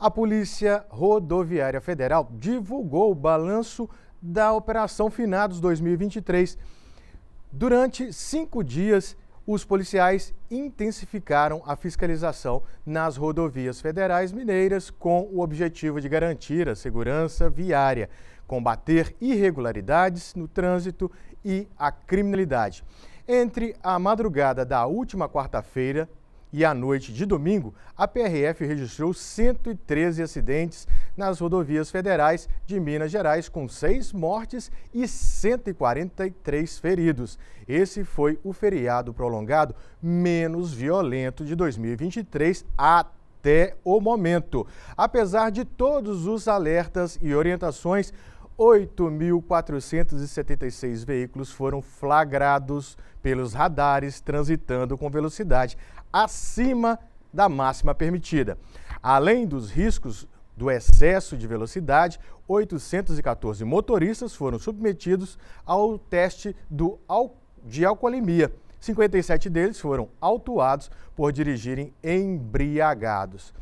A Polícia Rodoviária Federal divulgou o balanço da Operação Finados 2023. Durante cinco dias, os policiais intensificaram a fiscalização nas rodovias federais mineiras com o objetivo de garantir a segurança viária, combater irregularidades no trânsito e a criminalidade. Entre a madrugada da última quarta-feira e à noite de domingo, a PRF registrou 113 acidentes nas rodovias federais de Minas Gerais, com seis mortes e 143 feridos. Esse foi o feriado prolongado menos violento de 2023 até até o momento. Apesar de todos os alertas e orientações, 8.476 veículos foram flagrados pelos radares transitando com velocidade acima da máxima permitida. Além dos riscos do excesso de velocidade, 814 motoristas foram submetidos ao teste do, de alcoolemia. 57 deles foram autuados por dirigirem embriagados.